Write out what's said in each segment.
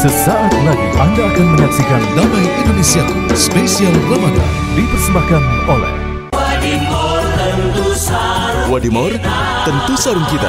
Sesaat lagi Anda akan menyaksikan Damai Indonesia Spesial Ramadan dipersembahkan oleh Wadimor tentu sarung kita.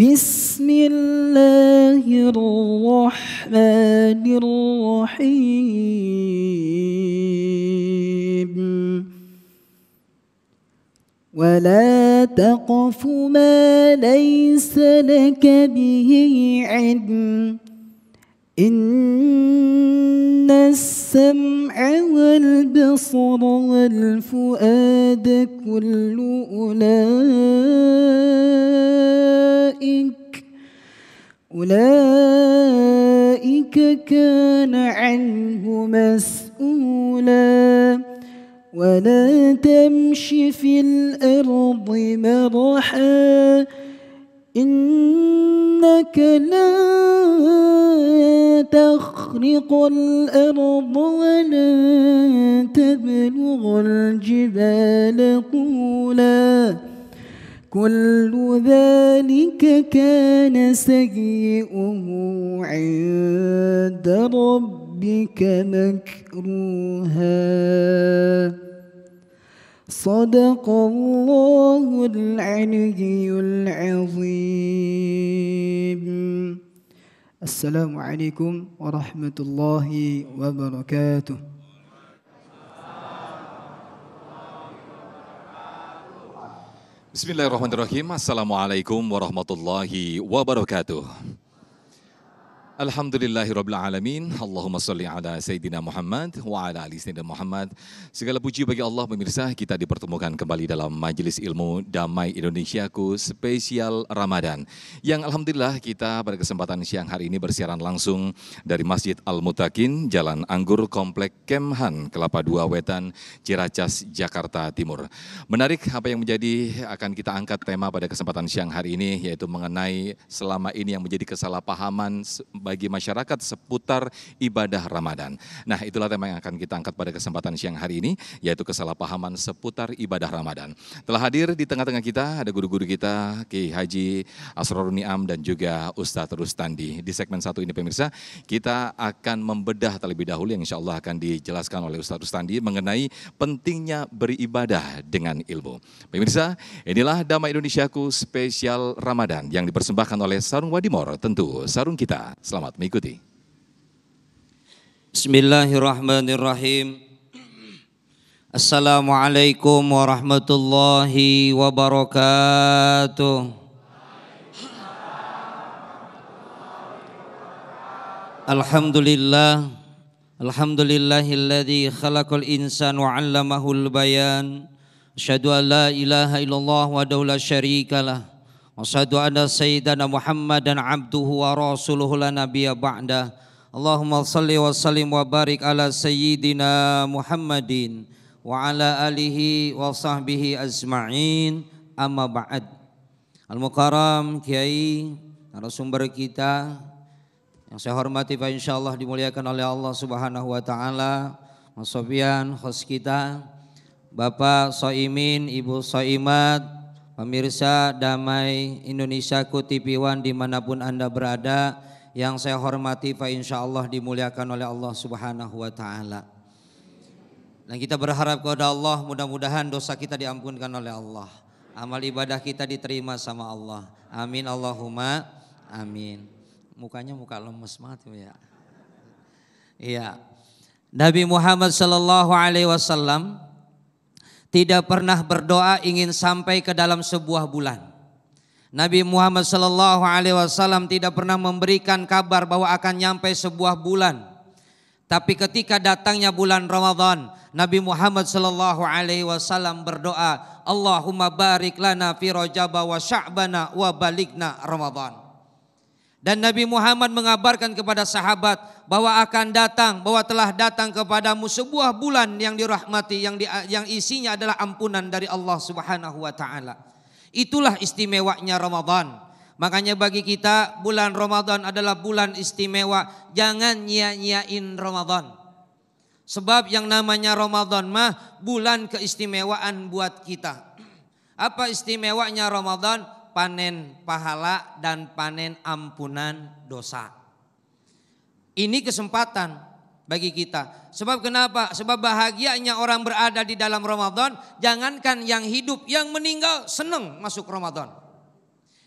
بسم الله الرحمن الرحيم ولا تقف ما ليس لك به علم إن السمع والبصر والفؤاد كل أولئك أولئك كان عنه مسؤولا ولا تمش في الأرض مرحا إنك لن تخرق الأرض ولا تبلغ الجبال طولا كل ذلك كان سيئه عند ربك مكروها صدق الله العلي العظيم السلام عليكم ورحمة الله وبركاته بسم الله الرحمن الرحيم السلام عليكم ورحمة الله وبركاته Alhamdulillahirrabbilalamin. Allahumma salli ala Sayyidina Muhammad wa ala ali Sayyidina Muhammad. Segala puji bagi Allah pemirsa, kita dipertemukan kembali dalam Majelis Ilmu Damai Indonesiaku spesial Ramadan. Yang Alhamdulillah kita pada kesempatan siang hari ini bersiaran langsung dari Masjid Al-Mutakin, Jalan Anggur, Komplek Kemhan, Kelapa Dua Wetan, Ciracas, Jakarta Timur. Menarik apa yang menjadi akan kita angkat tema pada kesempatan siang hari ini, yaitu mengenai selama ini yang menjadi kesalahpahaman bagi masyarakat seputar ibadah Ramadan. Nah, itulah tema yang akan kita angkat pada kesempatan siang hari ini, yaitu kesalahpahaman seputar ibadah Ramadan. Telah hadir di tengah-tengah kita ada guru-guru kita, Ki Haji Asroruni Niam dan juga Ustadz Rustandi. Di segmen satu ini pemirsa, kita akan membedah terlebih dahulu yang insya Allah akan dijelaskan oleh Ustadz Rustandi mengenai pentingnya beribadah dengan ilmu. Pemirsa, inilah Damai Indonesiaku spesial Ramadan yang dipersembahkan oleh Sarung Wadimor, tentu sarung kita. Selamat Selamat mengikuti. Bismillahirrahmanirrahim. Assalamualaikum warahmatullahi wabarakatuh. Alhamdulillah Alhamdulillahilladzi khalaqal insan wa 'allamahul bayan. Asyhadu an la ilaha illallah wa daula syarikalah. واشهد ان سيدنا محمدا عبده ورسوله لا نبي بعده اللهم صل وسلم وبارك على سيدنا محمد وعلى اله وصحبه اجمعين amma ba'd al mukarram narasumber kita yang saya hormati Pak insya Allah dimuliakan oleh Allah subhanahu wa ta'ala Mas Sofian, host kita Bapak Soimin, Ibu Soimat, Pemirsa Damai Indonesia Kutipiwan dimanapun Anda berada yang saya hormati Pak insya Allah dimuliakan oleh Allah subhanahu wa ta'ala. Dan kita berharap kepada Allah mudah-mudahan dosa kita diampunkan oleh Allah. Amal ibadah kita diterima sama Allah. Amin Allahumma amin. Mukanya muka lemes mati ya. Iya. Nabi Muhammad sallallahu alaihi wasallam tidak pernah berdoa ingin sampai ke dalam sebuah bulan. Nabi Muhammad Shallallahu Alaihi Wasallam tidak pernah memberikan kabar bahwa akan nyampe sebuah bulan. Tapi ketika datangnya bulan Ramadan, Nabi Muhammad Shallallahu Alaihi Wasallam berdoa, Allahumma barik lana fi rojaba wa sya'bana wa balikna Ramadan. Dan Nabi Muhammad mengabarkan kepada sahabat bahwa akan datang, bahwa telah datang kepadamu sebuah bulan yang dirahmati, yang di, yang isinya adalah ampunan dari Allah Subhanahu wa taala. Itulah istimewanya Ramadan. Makanya bagi kita bulan Ramadan adalah bulan istimewa. Jangan nyia-nyiain Ramadan. Sebab yang namanya Ramadan mah bulan keistimewaan buat kita. Apa istimewanya Ramadan? panen pahala dan panen ampunan dosa. Ini kesempatan bagi kita. Sebab kenapa? Sebab bahagianya orang berada di dalam Ramadan, jangankan yang hidup, yang meninggal senang masuk Ramadan.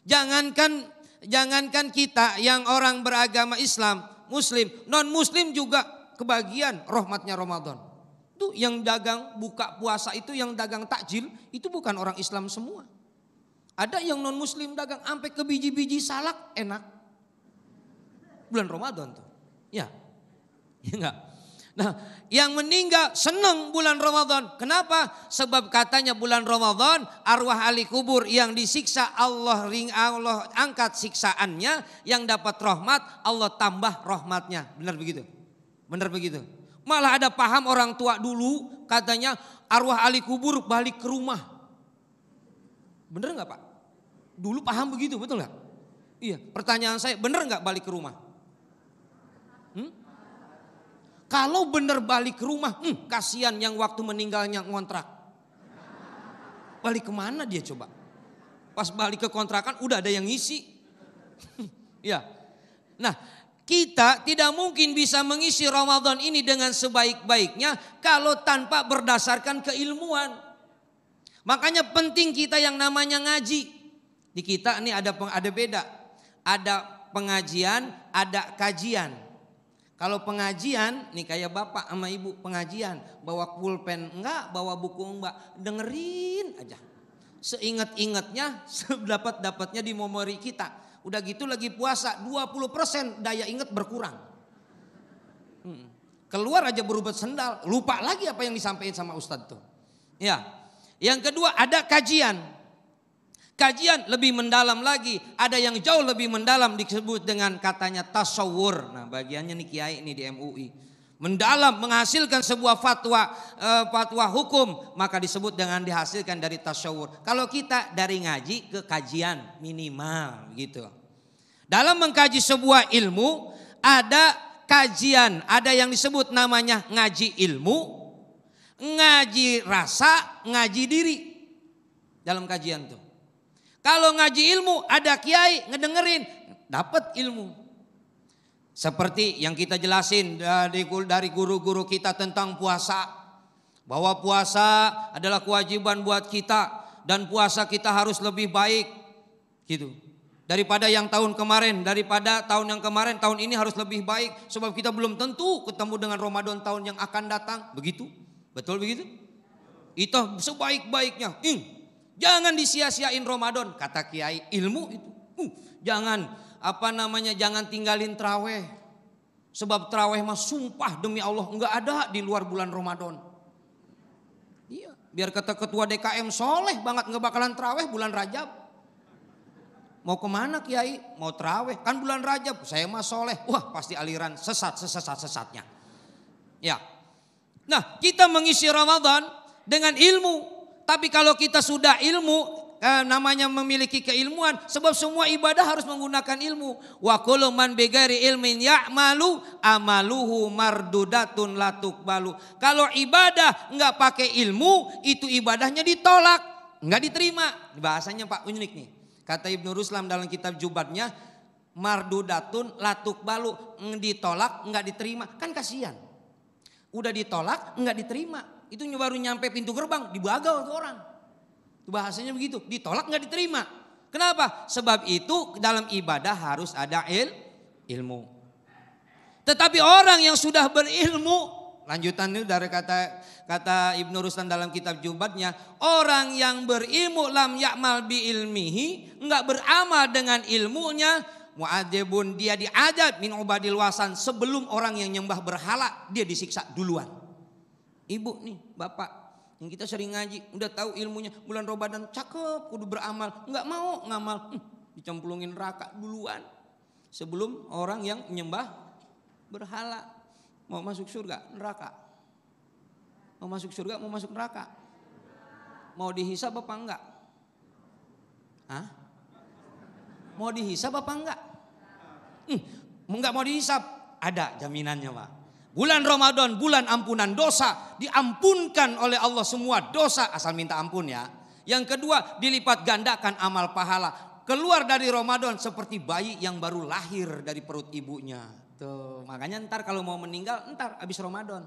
Jangankan jangankan kita yang orang beragama Islam, muslim, non muslim juga kebagian rahmatnya Ramadan. Itu yang dagang buka puasa itu yang dagang takjil itu bukan orang Islam semua. Ada yang non muslim dagang sampai ke biji-biji salak enak. Bulan Ramadan tuh. Ya. Ya enggak. Nah, yang meninggal seneng bulan Ramadan. Kenapa? Sebab katanya bulan Ramadan arwah ahli kubur yang disiksa Allah ring Allah angkat siksaannya, yang dapat rahmat Allah tambah rahmatnya. Benar begitu? Benar begitu? Malah ada paham orang tua dulu katanya arwah ahli kubur balik ke rumah Bener nggak Pak? Dulu paham begitu, betul nggak? Iya, pertanyaan saya bener nggak balik ke rumah? Hmm? Kalau bener balik ke rumah, hmm, kasihan yang waktu meninggalnya ngontrak. Balik kemana dia coba? Pas balik ke kontrakan udah ada yang ngisi. ya. Nah, kita tidak mungkin bisa mengisi Ramadan ini dengan sebaik-baiknya kalau tanpa berdasarkan keilmuan. Makanya penting kita yang namanya ngaji. Di kita ini ada ada beda. Ada pengajian, ada kajian. Kalau pengajian, nih kayak bapak sama ibu pengajian, bawa pulpen enggak, bawa buku enggak, dengerin aja. Seingat-ingatnya, sedapat-dapatnya di memori kita. Udah gitu lagi puasa, 20% daya ingat berkurang. Hmm. Keluar aja berubat sendal, lupa lagi apa yang disampaikan sama ustadz tuh. Ya, yang kedua ada kajian. Kajian lebih mendalam lagi, ada yang jauh lebih mendalam disebut dengan katanya tasawur. Nah, bagiannya nih kiai ini di MUI. Mendalam menghasilkan sebuah fatwa eh, fatwa hukum maka disebut dengan dihasilkan dari tasawur. Kalau kita dari ngaji ke kajian minimal gitu. Dalam mengkaji sebuah ilmu ada kajian, ada yang disebut namanya ngaji ilmu, Ngaji rasa, ngaji diri. Dalam kajian tuh. Kalau ngaji ilmu ada kiai ngedengerin, dapat ilmu. Seperti yang kita jelasin dari dari guru-guru kita tentang puasa. Bahwa puasa adalah kewajiban buat kita dan puasa kita harus lebih baik gitu. Daripada yang tahun kemarin, daripada tahun yang kemarin, tahun ini harus lebih baik sebab kita belum tentu ketemu dengan Ramadan tahun yang akan datang, begitu. Betul begitu? Itu sebaik-baiknya. Ih, jangan disia-siain Ramadan kata kiai ilmu itu. Uh, jangan apa namanya jangan tinggalin traweh. Sebab traweh mah sumpah demi Allah enggak ada di luar bulan Ramadan. Iya, biar kata ketua DKM soleh banget ngebakalan bakalan traweh bulan Rajab. Mau kemana kiai? Mau terawih. Kan bulan Rajab. Saya mah soleh. Wah pasti aliran sesat, sesat, sesatnya. Ya Nah, kita mengisi Ramadan dengan ilmu. Tapi kalau kita sudah ilmu, eh, namanya memiliki keilmuan sebab semua ibadah harus menggunakan ilmu wa kullu man ilmin ya'malu amaluhu mardudatun latuk balu kalau ibadah nggak pakai ilmu itu ibadahnya ditolak nggak diterima bahasanya Pak unik nih kata Ibnu Ruslam dalam kitab Jubatnya mardudatun latuk balu ditolak nggak diterima kan kasihan Udah ditolak, nggak diterima. Itu baru nyampe pintu gerbang, dibagau tuh orang. Itu bahasanya begitu, ditolak nggak diterima. Kenapa? Sebab itu dalam ibadah harus ada il, ilmu. Tetapi orang yang sudah berilmu, lanjutan itu dari kata kata Ibnu Rustan dalam kitab Jubatnya, orang yang berilmu lam yakmal bi ilmihi, nggak beramal dengan ilmunya, Mu'adzibun dia diadab min ubadil wasan sebelum orang yang nyembah berhala dia disiksa duluan. Ibu nih, bapak yang kita sering ngaji, udah tahu ilmunya, bulan Ramadan cakep, kudu beramal, nggak mau ngamal, hm, dicemplungin neraka duluan. Sebelum orang yang menyembah berhala mau masuk surga, neraka. Mau masuk surga, mau masuk neraka. Mau dihisab apa enggak? Hah? Mau dihisap apa enggak? Hmm, enggak mau dihisap. Ada jaminannya Pak. Bulan Ramadan, bulan ampunan dosa. Diampunkan oleh Allah semua dosa. Asal minta ampun ya. Yang kedua dilipat gandakan amal pahala. Keluar dari Ramadan seperti bayi yang baru lahir dari perut ibunya. Tuh, makanya ntar kalau mau meninggal, ntar habis Ramadan.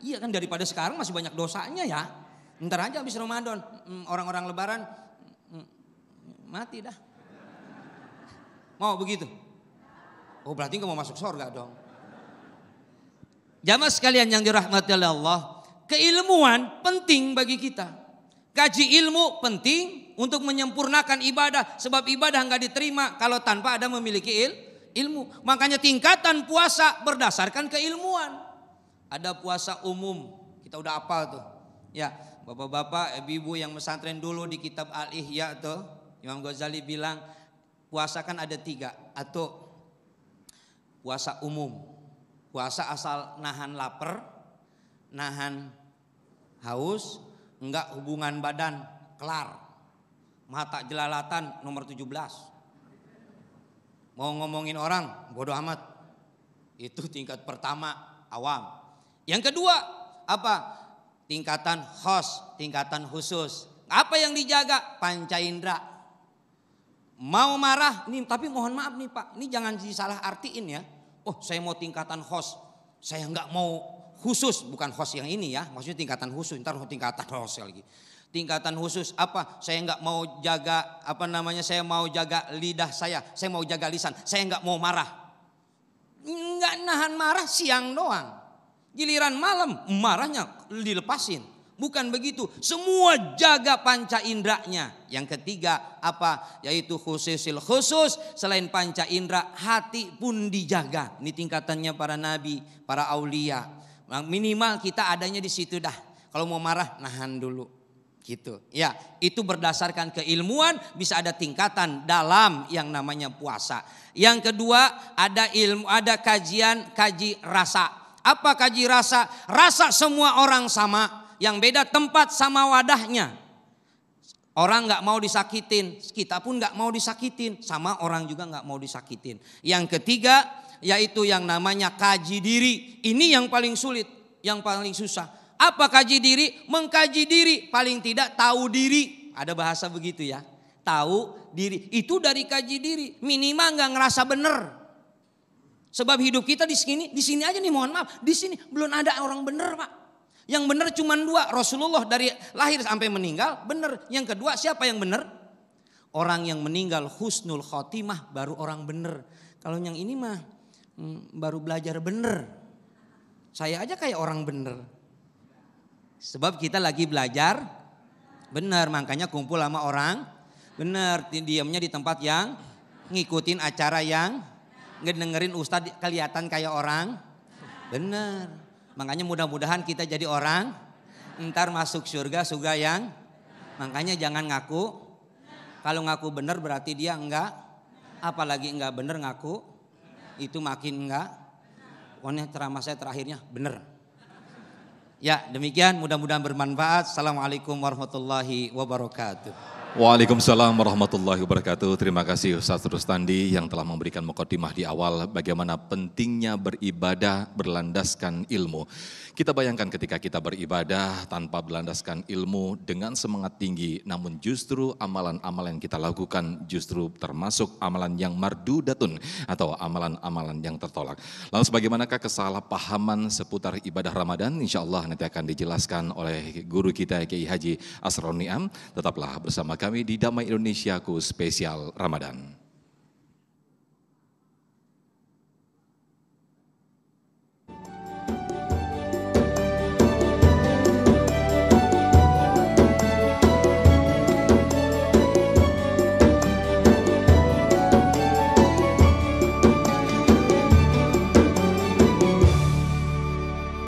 Iya kan daripada sekarang masih banyak dosanya ya. Ntar aja habis Ramadan, mm, orang-orang lebaran mati dah. Mau begitu? Oh berarti kamu mau masuk surga dong. Jamaah sekalian yang dirahmati oleh Allah, keilmuan penting bagi kita. kaji ilmu penting untuk menyempurnakan ibadah sebab ibadah nggak diterima kalau tanpa ada memiliki il, ilmu. Makanya tingkatan puasa berdasarkan keilmuan. Ada puasa umum, kita udah apa tuh. Ya, bapak-bapak, ibu-ibu yang pesantren dulu di kitab Al-Ihya tuh Imam Ghazali bilang puasa kan ada tiga atau puasa umum, puasa asal nahan lapar, nahan haus, enggak hubungan badan, kelar. Mata jelalatan nomor 17. Mau ngomongin orang, bodoh amat. Itu tingkat pertama, awam. Yang kedua, apa? Tingkatan khos, tingkatan khusus. Apa yang dijaga? Panca indera, Mau marah, nih tapi mohon maaf nih Pak, ini jangan disalah artiin ya. Oh saya mau tingkatan host, saya nggak mau khusus, bukan host yang ini ya, maksudnya tingkatan khusus, ntar tingkatan host lagi. Tingkatan khusus apa? Saya nggak mau jaga apa namanya? Saya mau jaga lidah saya, saya mau jaga lisan, saya nggak mau marah. Nggak nahan marah siang doang. Giliran malam marahnya dilepasin. Bukan begitu. Semua jaga panca indranya. Yang ketiga apa? Yaitu khususil khusus. Selain panca indra, hati pun dijaga. Ini tingkatannya para nabi, para aulia. Nah, minimal kita adanya di situ dah. Kalau mau marah, nahan dulu. Gitu. Ya, itu berdasarkan keilmuan bisa ada tingkatan dalam yang namanya puasa. Yang kedua, ada ilmu, ada kajian kaji rasa. Apa kaji rasa? Rasa semua orang sama yang beda tempat sama wadahnya. Orang nggak mau disakitin, kita pun nggak mau disakitin, sama orang juga nggak mau disakitin. Yang ketiga yaitu yang namanya kaji diri. Ini yang paling sulit, yang paling susah. Apa kaji diri? Mengkaji diri, paling tidak tahu diri. Ada bahasa begitu ya, tahu diri. Itu dari kaji diri, minimal nggak ngerasa bener. Sebab hidup kita di sini, di sini aja nih mohon maaf, di sini belum ada orang bener pak. Yang benar cuma dua, Rasulullah dari lahir sampai meninggal, benar. Yang kedua siapa yang benar? Orang yang meninggal husnul khotimah baru orang benar. Kalau yang ini mah hmm, baru belajar benar. Saya aja kayak orang benar. Sebab kita lagi belajar benar, makanya kumpul sama orang benar, diamnya di tempat yang ngikutin acara yang ngedengerin ustadz kelihatan kayak orang benar. Makanya mudah-mudahan kita jadi orang ntar masuk surga surga yang makanya jangan ngaku. Kalau ngaku benar berarti dia enggak apalagi enggak benar ngaku itu makin enggak. Pokoknya oh, ceramah saya terakhirnya benar. Ya, demikian mudah-mudahan bermanfaat. Assalamualaikum warahmatullahi wabarakatuh. Waalaikumsalam warahmatullahi wabarakatuh. Terima kasih Ustaz Rustandi yang telah memberikan mukadimah di awal bagaimana pentingnya beribadah berlandaskan ilmu. Kita bayangkan ketika kita beribadah tanpa berlandaskan ilmu dengan semangat tinggi namun justru amalan-amalan yang kita lakukan justru termasuk amalan yang mardudatun atau amalan-amalan yang tertolak. Lalu sebagaimanakah kesalahpahaman seputar ibadah Ramadan? Insya Allah nanti akan dijelaskan oleh guru kita Kiai Haji Asroniam. Tetaplah bersama kami kami di Damai Indonesiaku spesial Ramadan.